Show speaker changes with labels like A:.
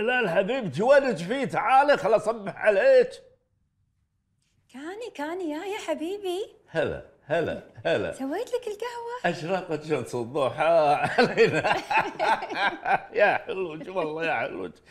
A: لا الحبيب تولد فيه تعالي خلاص اصبح عليك
B: كاني كاني يا يا حبيبي
A: هلا هلا هلا
B: سويت لك القهوة
C: أشرقت شمس الضحى علينا يا حلوج والله يا حلوج